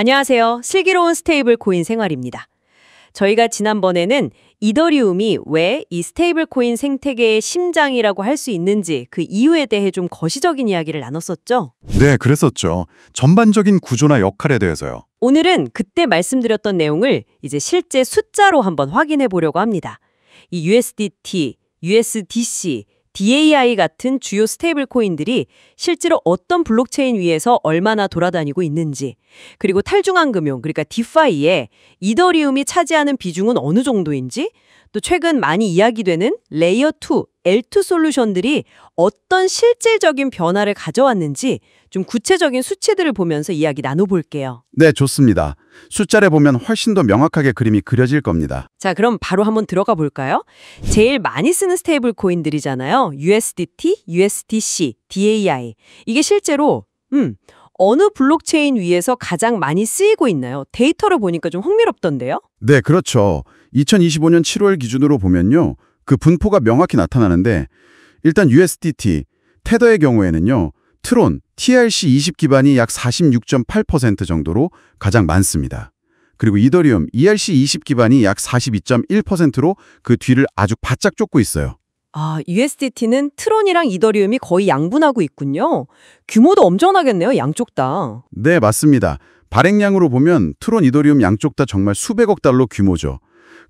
안녕하세요. 슬기로운 스테이블 코인 생활입니다. 저희가 지난번에는 이더리움이 왜 이 스테이블 코인 생태계의 심장이라고 할 수 있는지 그 이유에 대해 좀 거시적인 이야기를 나눴었죠? 네, 그랬었죠. 전반적인 구조나 역할에 대해서요. 오늘은 그때 말씀드렸던 내용을 이제 실제 숫자로 한번 확인해 보려고 합니다. 이 USDT, USDC, DAI 같은 주요 스테이블 코인들이 실제로 어떤 블록체인 위에서 얼마나 돌아다니고 있는지, 그리고 탈중앙 금융, 그러니까 디파이에 이더리움이 차지하는 비중은 어느 정도인지, 또 최근 많이 이야기되는 레이어 2, L2 솔루션들이 어떤 실질적인 변화를 가져왔는지 좀 구체적인 수치들을 보면서 이야기 나눠볼게요. 네, 좋습니다. 숫자를 보면 훨씬 더 명확하게 그림이 그려질 겁니다. 자, 그럼 바로 한번 들어가 볼까요? 제일 많이 쓰는 스테이블 코인들이잖아요. USDT, USDC, DAI. 이게 실제로 음, 어느 블록체인 위에서 가장 많이 쓰이고 있나요? 데이터를 보니까 좀 흥미롭던데요? 네, 그렇죠. 2025년 7월 기준으로 보면요. 그 분포가 명확히 나타나는데 일단 USDT, 테더의 경우에는요. 트론, TRC20 기반이 약 46.8% 정도로 가장 많습니다. 그리고 이더리움, ERC20 기반이 약 42.1%로 그 뒤를 아주 바짝 쫓고 있어요. 아, USDT는 트론이랑 이더리움이 거의 양분하고 있군요. 규모도 엄청나겠네요, 양쪽 다. 네, 맞습니다. 발행량으로 보면 트론, 이더리움 양쪽 다 정말 수백억 달러 규모죠.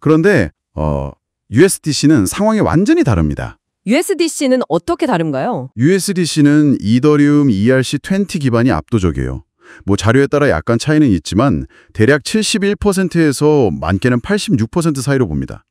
그런데 어, USDC는 상황이 완전히 다릅니다. USDC는 어떻게 다른가요? USDC는 이더리움 ERC20 기반이 압도적이에요. 뭐 자료에 따라 약간 차이는 있지만 대략 71%에서 많게는 86% 사이로 봅니다.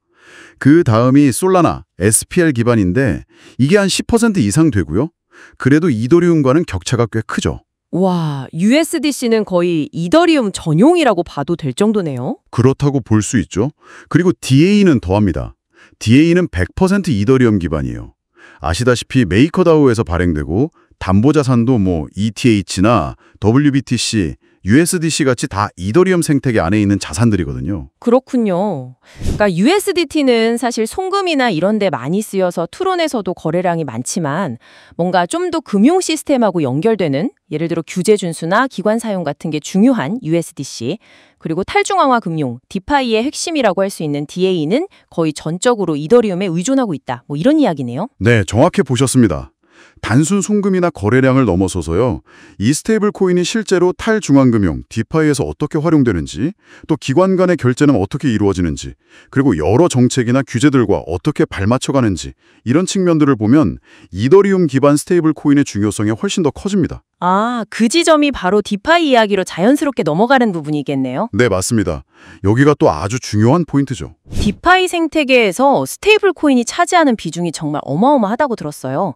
그 다음이 솔라나, SPL 기반인데 이게 한 10% 이상 되고요. 그래도 이더리움과는 격차가 꽤 크죠. 와, USDC는 거의 이더리움 전용이라고 봐도 될 정도네요. 그렇다고 볼 수 있죠. 그리고 DA는 더합니다. DA는 100% 이더리움 기반이에요. 아시다시피 메이커다우에서 발행되고 담보자산도 뭐 ETH나 WBTC, USDC 같이 다 이더리움 생태계 안에 있는 자산들이거든요. 그렇군요. 그러니까 USDT는 사실 송금이나 이런 데 많이 쓰여서 투론에서도 거래량이 많지만 뭔가 좀 더 금융 시스템하고 연결되는 예를 들어 규제 준수나 기관 사용 같은 게 중요한 USDC 그리고 탈중앙화 금융, 디파이의 핵심이라고 할 수 있는 DA는 거의 전적으로 이더리움에 의존하고 있다. 뭐 이런 이야기네요. 네, 정확히 보셨습니다. 단순 송금이나 거래량을 넘어서서요. 이 스테이블 코인이 실제로 탈중앙금융, 디파이에서 어떻게 활용되는지, 또 기관 간의 결제는 어떻게 이루어지는지, 그리고 여러 정책이나 규제들과 어떻게 발맞춰가는지 이런 측면들을 보면 이더리움 기반 스테이블 코인의 중요성이 훨씬 더 커집니다. 아, 그 지점이 바로 디파이 이야기로 자연스럽게 넘어가는 부분이겠네요. 네, 맞습니다. 여기가 또 아주 중요한 포인트죠. 디파이 생태계에서 스테이블 코인이 차지하는 비중이 정말 어마어마하다고 들었어요.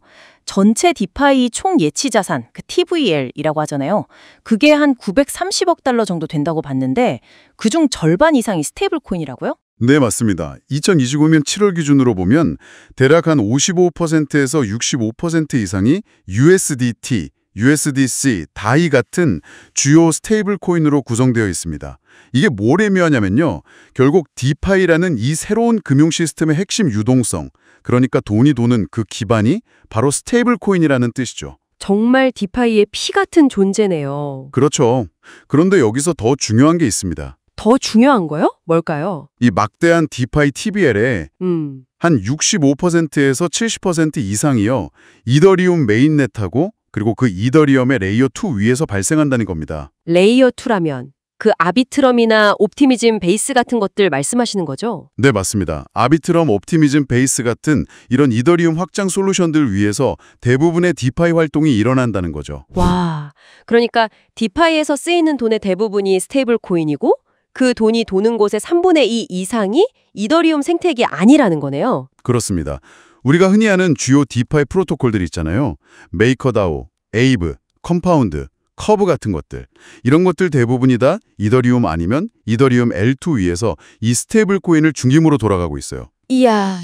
전체 디파이 총 예치 자산, 그 TVL이라고 하잖아요. 그게 한 930억 달러 정도 된다고 봤는데 그중 절반 이상이 스테이블 코인이라고요? 네, 맞습니다. 2025년 7월 기준으로 보면 대략 한 55%에서 65% 이상이 USDT, USDC, DAI 같은 주요 스테이블 코인으로 구성되어 있습니다. 이게 뭘 의미하냐면요. 결국 디파이라는 이 새로운 금융 시스템의 핵심 유동성, 그러니까 돈이 도는 그 기반이 바로 스테이블 코인이라는 뜻이죠. 정말 디파이의 피 같은 존재네요. 그렇죠. 그런데 여기서 더 중요한 게 있습니다. 더 중요한 거요? 뭘까요? 이 막대한 디파이 TBL에 음. 한 65%에서 70% 이상이요. 이더리움 메인넷하고 그리고 그 이더리엄의 레이어 2 위에서 발생한다는 겁니다. 레이어 2라면 그 아비트럼이나 옵티미즘 베이스 같은 것들 말씀하시는 거죠? 네, 맞습니다. 아비트럼, 옵티미즘 베이스 같은 이런 이더리움 확장 솔루션들 위해서 대부분의 디파이 활동이 일어난다는 거죠. 와, 그러니까 디파이에서 쓰이는 돈의 대부분이 스테이블 코인이고 그 돈이 도는 곳의 3분의 2 이상이 이더리움 생태계 아니라는 거네요. 그렇습니다. 우리가 흔히 아는 주요 디파이 프로토콜들 있잖아요. 메이커다오, 에이브, 컴파운드, 커브 같은 것들. 이런 것들 대부분이 다 이더리움 아니면 이더리움 L2 위에서 이 스테이블 코인을 중심으로 돌아가고 있어요. 이야,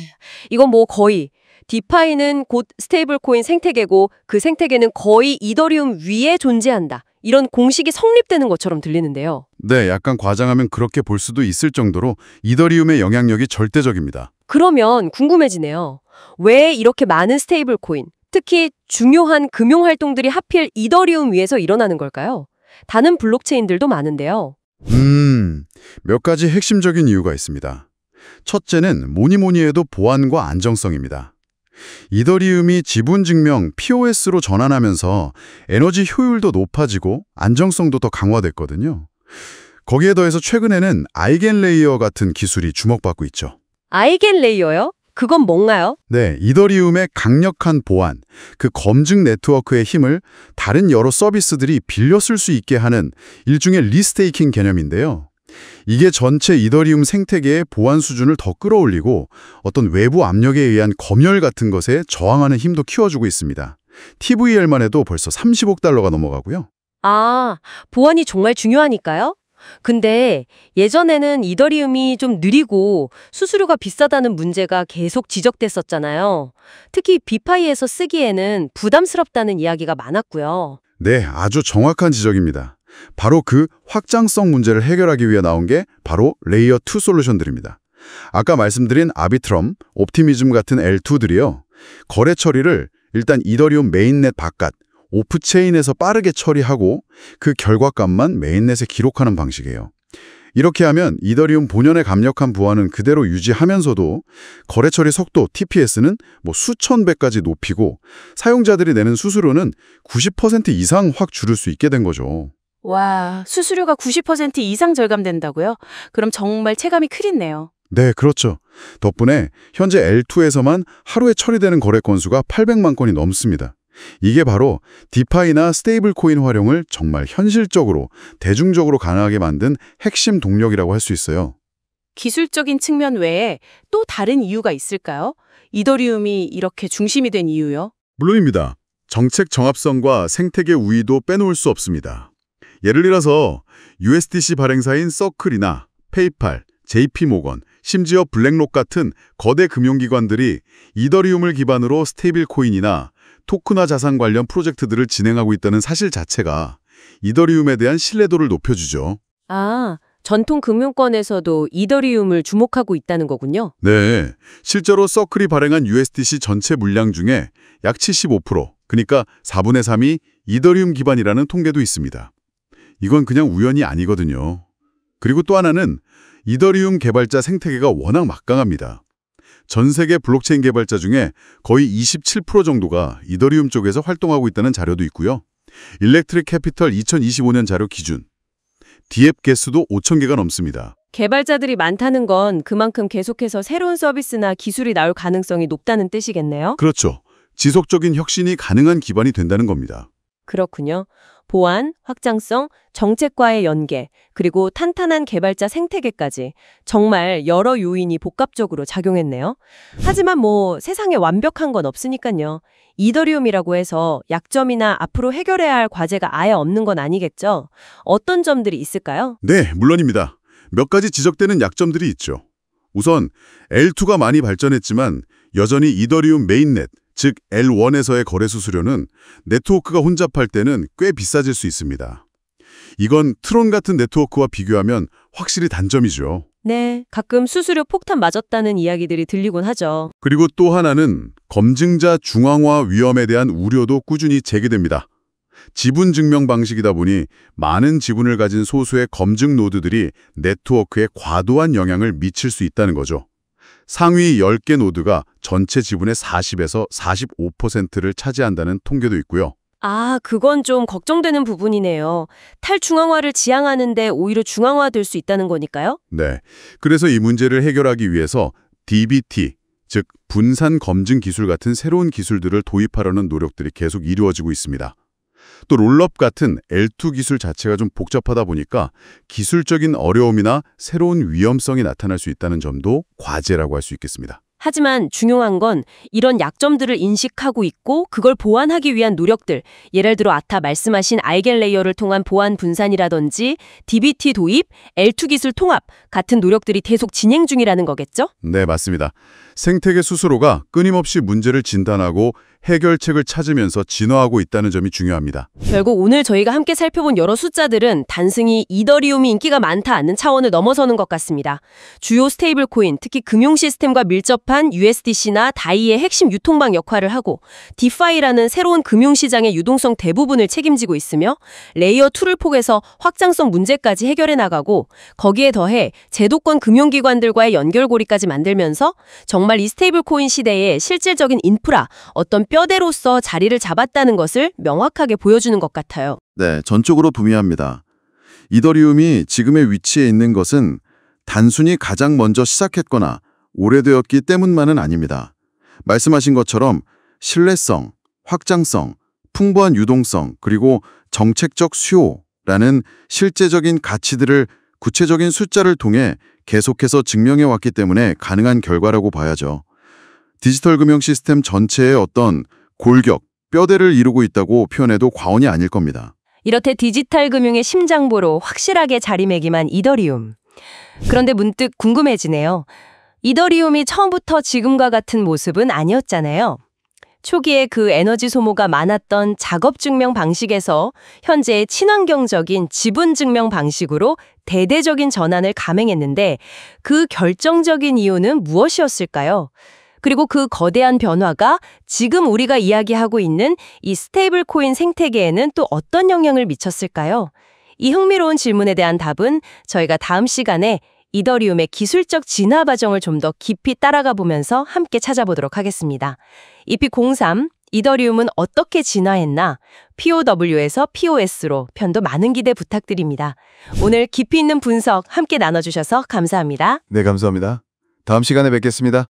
이건 뭐 거의 디파이는 곧 스테이블 코인 생태계고 그 생태계는 거의 이더리움 위에 존재한다. 이런 공식이 성립되는 것처럼 들리는데요. 네, 약간 과장하면 그렇게 볼 수도 있을 정도로 이더리움의 영향력이 절대적입니다. 그러면 궁금해지네요. 왜 이렇게 많은 스테이블 코인, 특히 중요한 금융 활동들이 하필 이더리움 위에서 일어나는 걸까요? 다른 블록체인들도 많은데요. 음, 몇 가지 핵심적인 이유가 있습니다. 첫째는 모니모니 해도 보안과 안정성입니다. 이더리움이 지분 증명 POS로 전환하면서 에너지 효율도 높아지고 안정성도 더 강화됐거든요. 거기에 더해서 최근에는 아이겐 레이어 같은 기술이 주목받고 있죠. 아이겐 레이어요? 그건 뭔가요? 네, 이더리움의 강력한 보안, 그 검증 네트워크의 힘을 다른 여러 서비스들이 빌려 쓸 수 있게 하는 일종의 리스테이킹 개념인데요. 이게 전체 이더리움 생태계의 보안 수준을 더 끌어올리고 어떤 외부 압력에 의한 검열 같은 것에 저항하는 힘도 키워주고 있습니다. TVL만 해도 벌써 30억 달러가 넘어가고요. 아, 보안이 정말 중요하니까요? 근데 예전에는 이더리움이 좀 느리고 수수료가 비싸다는 문제가 계속 지적됐었잖아요. 특히 비파이에서 쓰기에는 부담스럽다는 이야기가 많았고요. 네, 아주 정확한 지적입니다. 바로 그 확장성 문제를 해결하기 위해 나온 게 바로 레이어 2 솔루션들입니다. 아까 말씀드린 아비트럼, 옵티미즘 같은 L2들이요. 거래 처리를 일단 이더리움 메인넷 바깥, 오프체인에서 빠르게 처리하고 그 결과값만 메인넷에 기록하는 방식이에요. 이렇게 하면 이더리움 본연의 강력한 부하는 그대로 유지하면서도 거래 처리 속도 TPS는 뭐 수천 배까지 높이고 사용자들이 내는 수수료는 90% 이상 확 줄일 수 있게 된 거죠. 와, 수수료가 90% 이상 절감된다고요? 그럼 정말 체감이 크겠네요. 네, 그렇죠. 덕분에 현재 L2에서만 하루에 처리되는 거래 건수가 800만 건이 넘습니다. 이게 바로 디파이나 스테이블 코인 활용을 정말 현실적으로, 대중적으로 가능하게 만든 핵심 동력이라고 할 수 있어요. 기술적인 측면 외에 또 다른 이유가 있을까요? 이더리움이 이렇게 중심이 된 이유요? 물론입니다. 정책 정합성과 생태계 우위도 빼놓을 수 없습니다. 예를 들어서 USDC 발행사인 서클이나 페이팔, JP모건, 심지어 블랙록 같은 거대 금융기관들이 이더리움을 기반으로 스테이블 코인이나 토크나 자산 관련 프로젝트들을 진행하고 있다는 사실 자체가 이더리움에 대한 신뢰도를 높여주죠. 아, 전통 금융권에서도 이더리움을 주목하고 있다는 거군요. 네, 실제로 서클이 발행한 USDC 전체 물량 중에 약 75%, 그러니까 4분의 3이 이더리움 기반이라는 통계도 있습니다. 이건 그냥 우연이 아니거든요. 그리고 또 하나는 이더리움 개발자 생태계가 워낙 막강합니다. 전 세계 블록체인 개발자 중에 거의 27% 정도가 이더리움 쪽에서 활동하고 있다는 자료도 있고요. 일렉트릭 캐피털 2025년 자료 기준. 디앱 개수도 5천 개가 넘습니다. 개발자들이 많다는 건 그만큼 계속해서 새로운 서비스나 기술이 나올 가능성이 높다는 뜻이겠네요? 그렇죠. 지속적인 혁신이 가능한 기반이 된다는 겁니다. 그렇군요. 보안, 확장성, 정책과의 연계, 그리고 탄탄한 개발자 생태계까지 정말 여러 요인이 복합적으로 작용했네요. 하지만 뭐 세상에 완벽한 건 없으니까요. 이더리움이라고 해서 약점이나 앞으로 해결해야 할 과제가 아예 없는 건 아니겠죠? 어떤 점들이 있을까요? 네, 물론입니다. 몇 가지 지적되는 약점들이 있죠. 우선 L2가 많이 발전했지만 여전히 이더리움 메인넷, 즉 L1에서의 거래 수수료는 네트워크가 혼잡할 때는 꽤 비싸질 수 있습니다. 이건 트론 같은 네트워크와 비교하면 확실히 단점이죠. 네, 가끔 수수료 폭탄 맞았다는 이야기들이 들리곤 하죠. 그리고 또 하나는 검증자 중앙화 위험에 대한 우려도 꾸준히 제기됩니다. 지분 증명 방식이다 보니 많은 지분을 가진 소수의 검증 노드들이 네트워크에 과도한 영향을 미칠 수 있다는 거죠. 상위 10개 노드가 전체 지분의 40에서 45%를 차지한다는 통계도 있고요. 아, 그건 좀 걱정되는 부분이네요. 탈중앙화를 지향하는데 오히려 중앙화될 수 있다는 거니까요. 네. 그래서 이 문제를 해결하기 위해서 DBT, 즉 분산 검증 기술 같은 새로운 기술들을 도입하려는 노력들이 계속 이루어지고 있습니다. 또롤럽 같은 L2 기술 자체가 좀 복잡하다 보니까 기술적인 어려움이나 새로운 위험성이 나타날 수 있다는 점도 과제라고 할 수 있겠습니다. 하지만 중요한 건 이런 약점들을 인식하고 있고 그걸 보완하기 위한 노력들, 예를 들어 아타 말씀하신 알겐 레이어를 통한 보안 분산이라든지 DBT 도입, L2 기술 통합 같은 노력들이 계속 진행 중이라는 거겠죠? 네, 맞습니다. 생태계 스스로가 끊임없이 문제를 진단하고 해결책을 찾으면서 진화하고 있다는 점이 중요합니다. 결국 오늘 저희가 함께 살펴본 여러 숫자들은 단순히 이더리움이 인기가 많다 않는 차원을 넘어서는 것 같습니다. 주요 스테이블 코인, 특히 금융 시스템과 밀접한 USDC나 다이의 핵심 유통망 역할을 하고 디파이라는 새로운 금융시장의 유동성 대부분을 책임지고 있으며 레이어 2를 포개서 확장성 문제까지 해결해 나가고 거기에 더해 제도권 금융기관들과의 연결고리까지 만들면서 정말 이 스테이블 코인 시대에 실질적인 인프라, 어떤 뼈대로서 자리를 잡았다는 것을 명확하게 보여주는 것 같아요. 네, 전적으로 동의합니다. 이더리움이 지금의 위치에 있는 것은 단순히 가장 먼저 시작했거나 오래되었기 때문만은 아닙니다. 말씀하신 것처럼 신뢰성, 확장성, 풍부한 유동성, 그리고 정책적 수요라는 실제적인 가치들을 구체적인 숫자를 통해 계속해서 증명해왔기 때문에 가능한 결과라고 봐야죠. 디지털 금융 시스템 전체의 어떤 골격, 뼈대를 이루고 있다고 표현해도 과언이 아닐 겁니다. 이렇듯 디지털 금융의 심장보로 확실하게 자리매김한 이더리움. 그런데 문득 궁금해지네요. 이더리움이 처음부터 지금과 같은 모습은 아니었잖아요. 초기에 그 에너지 소모가 많았던 작업 증명 방식에서 현재의 친환경적인 지분 증명 방식으로 대대적인 전환을 감행했는데 그 결정적인 이유는 무엇이었을까요? 그리고 그 거대한 변화가 지금 우리가 이야기하고 있는 이 스테이블 코인 생태계에는 또 어떤 영향을 미쳤을까요? 이 흥미로운 질문에 대한 답은 저희가 다음 시간에 이더리움의 기술적 진화 과정을 좀 더 깊이 따라가 보면서 함께 찾아보도록 하겠습니다. EP03 이더리움은 어떻게 진화했나? POW에서 POS로 편도 많은 기대 부탁드립니다. 오늘 깊이 있는 분석 함께 나눠주셔서 감사합니다. 네, 감사합니다. 다음 시간에 뵙겠습니다.